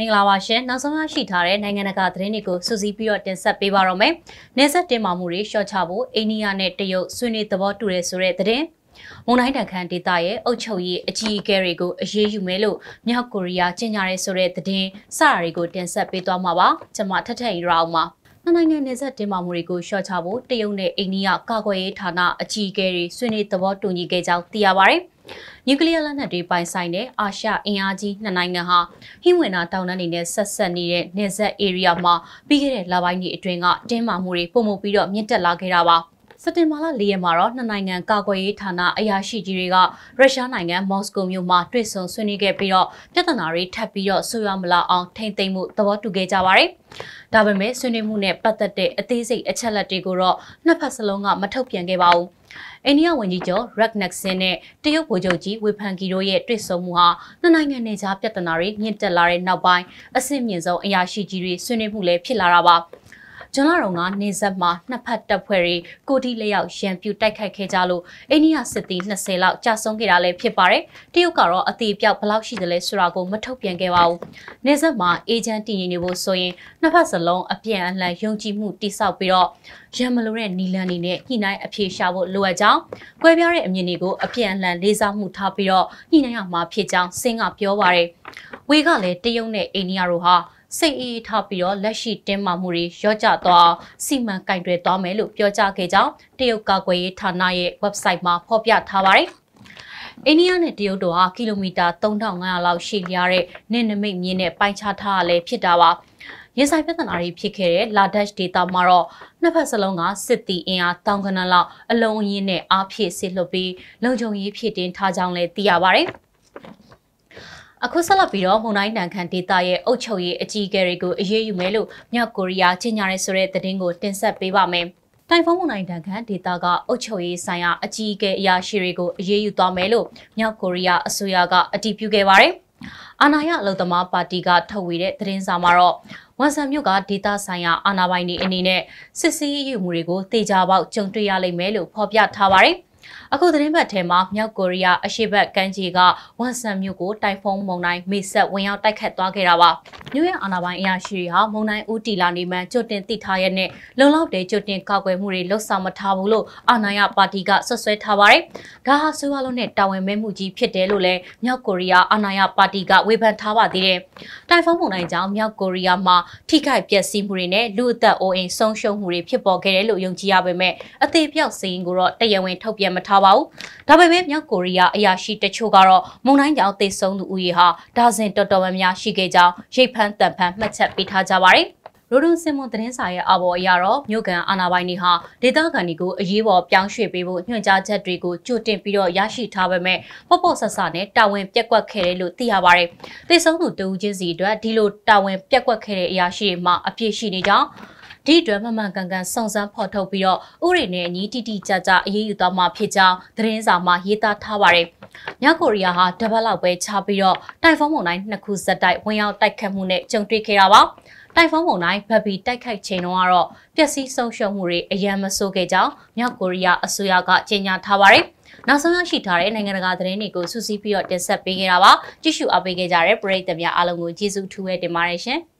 မင်္ဂလာပါရှင်နောက်ဆုံးရရှိထားတဲ့နိုင်ငံတကာသတင်းတွေကိုစုစည်းပြီးတော့တင်ဆက်ပေးပါရမယ်နေဆက်တင်မာမှုတွေရှော့ချဖို့အိန္ဒိယနဲ့တရုတ်ဆွေးနွေးသဘောတူတယ်ဆိုတဲ့သတင်းမွန်တိုင်းတန်ခန်ဒေသရဲ့အုတ်ချုပ်ရေးအကြီးအကဲတွေကိုအရေးယူမယ်လို့မြောက်ကိုရီးယားကြေညာရဲဆိုတဲ့သတင်းစတာတွေကိုတင်ဆက်ပေးသွားမှာပါကျွန်မထထရီရအောင်ပါနှစ်နိုင်ငံနေဆက်တင်မာမှုတွေကိုရှော့ချဖို့တရုတ်နဲ့အိန္ဒိယကာကွယ်ရေးဌာနအကြီးအကဲတွေဆွေးနွေးသဘောတူညီခဲ့ကြောင်းသိရပါတယ်။။နျူကလ িয়ার လက်နက်တွေပိုင်ဆိုင်တဲ့အာရှအင်အားကြီးနှစ်နိုင်ငံဟာဟိဝင်နာတောင်တန်းတွေနဲ့ဆက်ဆက်နေတဲ့နေဆက် area မှာပြီးခဲ့တဲ့လပိုင်းတွေအတွင်းကတင်းမာမှုတွေပုံမှုပြီးတော့မြင့်တက်လာခဲ့တာပါ။စက်တင်ဘာလ၄ရက်မှာတော့နှစ်နိုင်ငံကာကွယ်ရေးဌာနအရာရှိကြီးတွေကရုရှားနိုင်ငံမော်စကိုမြို့မှာတွေ့ဆုံဆွေးနွေးခဲ့ပြီးတော့ပြဿနာတွေထပ်ပြီးတော့ဆွေးနွေးမလာအောင်ထိမ့်သိမ့်မှုသဘောတူခဲ့ကြပါတယ်။ဒါပေမဲ့ဆွေးနွေးမှုနဲ့ပတ်သက်တဲ့အသေးစိတ်အချက်အလက်တွေကိုတော့နှစ်ဖက်စလုံးကမထုတ်ပြန်ခဲ့ပါဘူး။အိန္ဒိယဝန်ကြီးချုပ်ရက်နက်ဆင်နဲ့တရုတ်ဗိုလ်ချုပ်ကြီးဝေဖန်ကီတို့ရဲ့တွေ့ဆုံမှုဟာနှစ်နိုင်ငံနယ်ကြားပြဿနာတွေမြင့်တက်လာတဲ့နောက်ပိုင်းအဆင့်မြင့်ဆုံးအရာရှိကြီးတွေဆွေးနွေးမှုလည်းဖြစ်လာတာပါ။ဇွန်လတုန်းကနေဆက်မှာနှစ်ဖက်တပ်ဖွဲ့တွေကိုတိလက်ရောက်ရန်ပြူတိုက်ခိုက်ခဲ့ကြလို့အိန္ဒိယစစ်သည်20လောက်ကြာဆုံးခဲ့တာလည်းဖြစ်ပါတယ်။တရုတ်ကတော့အသေးပြောက်ဘလောက်ရှိတယ်လဲဆိုတာကိုမထုတ်ပြန်ခဲ့ပါဘူး။နေဆက်မှာအေဂျင့်တည်ရင်နေဖို့ဆိုရင်နှစ်ဖက်စလုံးအပြန်အလှန်ယုံကြည်မှုတိဆောက်ပြီးတော့ရန်မလိုတဲ့နီလန်နေနဲ့ညှိနှိုင်းအဖြေရှာဖို့လိုအပ်ကြောင်း၊ကွဲပြားတဲ့အမြင်တွေကိုအပြန်အလှန်လေးစားမှုထားပြီးတော့ညှိနှိုင်းရမှာဖြစ်ကြောင်းစင်းကပြောပါရယ်။ဝေကလည်းတရုတ်နဲ့အိန္ဒိယတို့ဟာစိတ်အေးထားပြီးတော့လက်ရှိတင်းမာမှုတွေရော့ကျသွားစီမံကင်တွယ်သွားမယ်လို့ပြောကြားခဲ့ကြောင်းတရုတ်ကာကွယ်ရေးဌာနရဲ့ website မှာဖော်ပြထားပါတယ်။အိန္ဒိယနဲ့တရုတ်တို့ဟာကီလိုမီတာ3500လောက်ရှည်လျားတဲ့နေနမိတ်မြင်းနဲ့ပိုင်းခြားထားရလဲဖြစ်တာပါရင်ဆိုင်ပြဿနာတွေဖြစ်ခဲ့တဲ့လာဒက်ဒေတာမှာတော့နှစ်ဖက်စလုံးကစစ်တီအင်အားတောင်ကနလောက်အလုံးအင်းနဲ့အားဖြည့်စစ်လွှတ်ပြီးလုံခြုံရေးဖြစ်တင်ထားကြောင်းလည်းသိရပါဗျ။အခုဆက်လက်ပြီးတော့မုန်တိုင်းတန်ခန်ဒေတာရဲ့အုပ်ချုပ်ရေးအကြီးအကဲတွေကိုအရေးယူမယ်လို့မြောက်ကိုရီးယားကြေညာရဲဆိုတဲ့သတင်းကိုတင်ဆက်ပေးပါမယ်။တိုင်ဖုန်းမုန်တိုင်းတန်ခန်ဒေတာကအုပ်ချုပ်ရေးဆိုင်ရာအကြီးအကဲအရာရှိတွေကိုအရေးယူသွားမယ်လို့မြောက်ကိုရီးယားအစိုးရကအတည်ပြုခဲ့ပါတယ်။အာနာယအလုသမားပါတီကထုတ်ဝေတဲ့သတင်းစာမှာတော့ဝန်ဆန်မြို့ကဒေတာဆိုင်ရာအာဏာပိုင်တွေအနေနဲ့စစ်ဆေးရေးယူမှုတွေကိုတေချာပေါက်ကြုံတွေ့ရလိမ့်မယ်လို့ဖော်ပြထားပါတယ်။အခုသတင်းပတ်ထဲမှာမြောက်ကိုရီးယားအရှေ့ဘက်ကမ်းခြေကဝန်ဆန်မြို့ကိုတိုင်ဖုန်းမုန်တိုင်းမေဆက်ဝင်ရောက်တိုက်ခတ်သွားခဲ့တာပါ။မြို့ရဲ့အာဏာပိုင်အရာရှိတွေဟာမုန်တိုင်းဦးတီလာနေမှန်ကြွတင်တိထားရဲ့နဲ့လုံလောက်တဲ့ကြွတင်ကောက်ွယ်မှုတွေလှုပ်ဆောင်မထားဘူးလို့အာဏာရပါတီကဆွဆွဲထားပါတယ်။ဒါဟာဆိုရလို့နဲ့တာဝန်မဲမှုကြီးဖြစ်တယ်လို့လည်းမြောက်ကိုရီးယားအာဏာရပါတီကဝေဖန်ထားပါသေးတယ်။တိုင်ဖုန်းမုန်တိုင်းကြောင့်မြောက်ကိုရီးယားမှာထိခိုက်ပျက်စီးမှုတွေနဲ့လူအသက်အိုးအိမ်ဆုံးရှုံးမှုတွေဖြစ်ပေါ်ခဲ့တယ်လို့ယုံကြည်ရပေမဲ့အသေးပြောက်စည်းရင်းကိုတော့တရားဝင်ထုတ်ပြန်မထားပါဘူး။ဒါပေမဲ့မြောက်ကိုရီးယားအရာရှိတချို့ကတော့မုန်တိုင်းကြောင့်သေဆုံးသူဦးရေဟာဒါဇင်တော်တော်များများရှိခဲ့ကြောင်းရိတ်ဖမ်းတန်ဖန်မှတ်ချက်ပေးထားကြပါတယ်။ရိုဒွန်စင်မွန်သတင်းစာရဲ့အပေါ်အရတော့မြို့ကန်အာဏာပိုင်တွေဟာဒေသခံတွေကိုအရေးပေါ်ပြောင်းရွှေ့ပေးဖို့ညွှန်ကြားချက်တွေကိုကြိုတင်ပြီးတော့ရရှိထားပေမဲ့ပေါ့ပေါ့ဆဆနဲ့တာဝန်ပြက်ကွက်ခဲ့တယ်လို့သိရပါတယ်။သေဆုံးသူတဦးချင်းစီအတွက်ဒီလိုတာဝန်ပြက်ကွက်ခဲ့တဲ့အရာရှိတွေမှာအပြစ်ရှိနေကြောင်းဒီအတွက်မှမှန်ကန်ကန်စုံစမ်းဖော်ထုတ်ပြီးတော့ဥရိနဲ့အညီတိတိကျကျအရေးယူသွားမှာဖြစ်ကြောင်းသတင်းစာမှာရေးသားထားပါတယ်။မြောက်ကိုရီးယားဟာတပတ်လောက်ပဲခြားပြီးတော့တိုင်ဖုန်းမုန်တိုင်းနှစ်ခုဇက်တိုက်ဝင်ရောက်တိုက်ခတ်မှုနဲ့ကြုံတွေ့ခဲ့တာပါ။တိုင်ဖုန်းမုန်တိုင်းဗတ်ဘီတိုက်ခိုက်ချိန်တုန်းကတော့ပျက်စီးဆုံးရှုံးမှုတွေအရန်မဆိုးခဲ့ကြောင်းမြောက်ကိုရီးယားအစိုးရကကြေညာထားပါတယ်။နောက်ဆုံးရရှိထားတဲ့နိုင်ငံတကာသတင်းတွေကိုစူးစီးပြီးတော့တင်ဆက်ပေးခဲ့တာပါ။ကြည့်ရှုအားပေးခဲ့ကြတဲ့ပရိသတ်များအားလုံးကိုကျေးဇူးထူးပဲတင်ပါတယ်ရှင်။